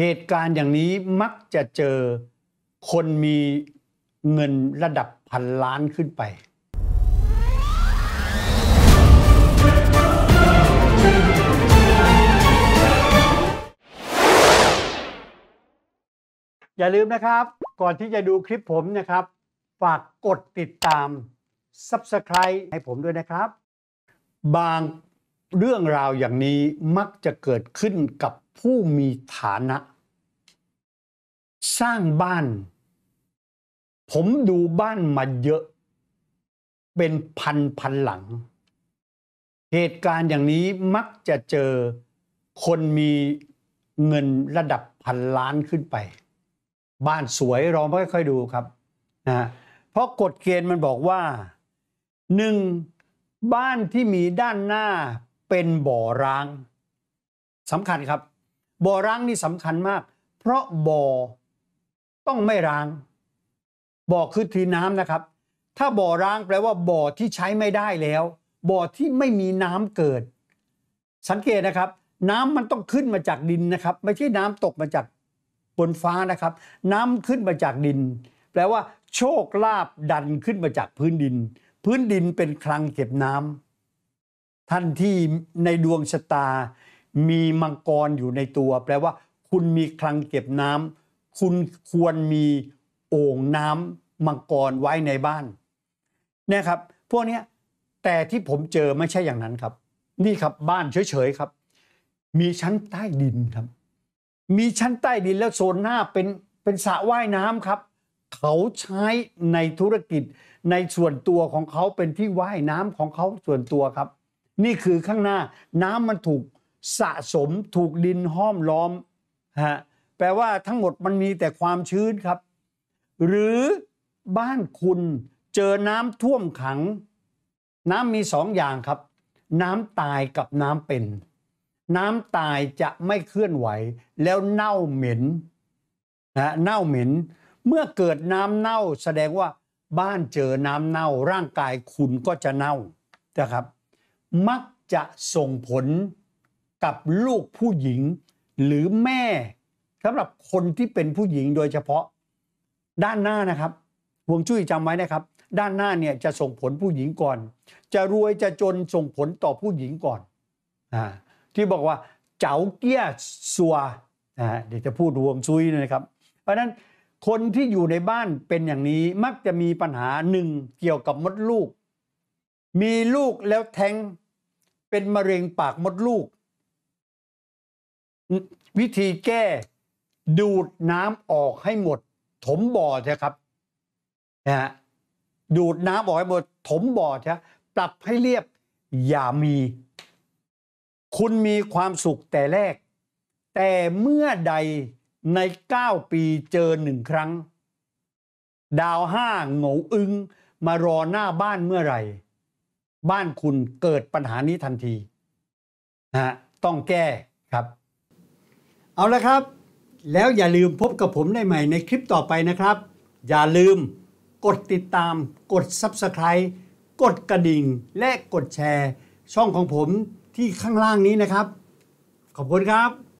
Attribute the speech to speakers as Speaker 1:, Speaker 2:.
Speaker 1: เหตุการณ์อย่างนี้มักจะเจอคนมีเงินระดับพันล้านขึ้นไป อย่าลืมนะครับก่อนที่จะดูคลิปผมนะครับ ฝากกดติดตาม Subscribe ให้ผมด้วยนะครับ บางเรื่องราวอย่างนี้มักจะเกิดขึ้นกับผู้มีฐานะ สร้างบ้าน ผมดูบ้านมาเยอะ เป็นพันพันหลัง เหตุการณ์อย่างนี้มักจะเจอคนมีเงินระดับพันล้านขึ้นไป บ้านสวยเราไม่ค่อยดูครับนะเพราะกฎเกณฑ์มันบอกว่าหนึ่งบ้านที่มีด้านหน้าเป็นบ่อร้างสำคัญครับ บ่อร้างนี่สำคัญมาก เพราะบ่อ ต้องไม่ร้างบ่อคือทีน้ำนะครับ ถ้าบ่อร้างแปลว่าบ่อที่ใช้ไม่ได้แล้ว บ่อที่ไม่มีน้ำเกิด สังเกตนะครับ น้ำมันต้องขึ้นมาจากดินนะครับไม่ใช่น้ำตกมาจากบนฟ้านะครับ น้ำขึ้นมาจากดิน แปลว่า โชคลาภดันขึ้นมาจากพื้นดิน พื้นดินเป็นคลังเก็บน้ำท่านที่ในดวงชะตามีมังกรอยู่ในตัว แปลว่า คุณมีคลังเก็บน้ำคุณควรมีโอ่งน้ำมังกรไว้ในบ้านนะครับพวกนี้แต่ที่ผมเจอไม่ใช่อย่างนั้นครับ นี่ครับบ้านเฉยๆครับ มีชั้นใต้ดินครับ มีชั้นใต้ดินแล้วโซนหน้าเป็นเป็นสระว่ายน้ำครับ เขาใช้ในธุรกิจ ในส่วนตัวของเขาเป็นที่ว่ายน้ำของเขาส่วนตัวครับนี่คือข้างหน้าน้ำมันถูกสะสมถูกดินห้อมล้อมฮะแปลว่าทั้งหมดมันมีแต่ความชื้นครับ หรือบ้านคุณ เจอน้ำท่วมขัง น้ำมีสองอย่างครับ น้ำตายกับน้ำเป็น น้ำตายจะไม่เคลื่อนไหว แล้วเน่าเหม็นนะเน่าเหม็น เมื่อเกิดน้ำเน่าแสดงว่าบ้านเจอน้ำเน่าร่างกายคุณก็จะเน่า นะครับมักจะส่งผลกับลูกผู้หญิงหรือแม่สำหรับคนที่เป็นผู้หญิงโดยเฉพาะ ด้านหน้านะครับวงชุ่ยจำไว้นะครับ ด้านหน้าเนี่ยจะส่งผลผู้หญิงก่อน จะรวยจะจนส่งผลต่อผู้หญิงก่อนอที่บอกว่าเจ้าเกี้ยสัวเดี๋ยวจะพูดวงชุ่ยนะครับ เพราะนั้นคนที่อยู่ในบ้านเป็นอย่างนี้มักจะมีปัญหาหนึ่งเกี่ยวกับมดลูก มีลูกแล้วแท้งเป็นมะเร็งปากมดลูก วิธีแก้ดูดน้ำออกให้หมด ถมบ่อใช่ครับนะฮะดูดน้ำออกให้หมด ถมบ่อใช่ปรับให้เรียบ อย่ามี คุณมีความสุขแต่แรก แต่เมื่อใดใน9ปีเจอหนึ่งครั้ง ดาวห้าโงอึงมารอหน้าบ้านเมื่อไหร่บ้านคุณเกิดปัญหานี้ทันทีนะฮะต้องแก้ครับ เอาละครับ แล้วอย่าลืมพบกับผมในใหม่ในคลิปต่อไปนะครับ อย่าลืมกดติดตาม กด Subscribe กดกระดิ่งและกดแชร์ ช่องของผมที่ข้างล่างนี้นะครับ ขอบคุณครับ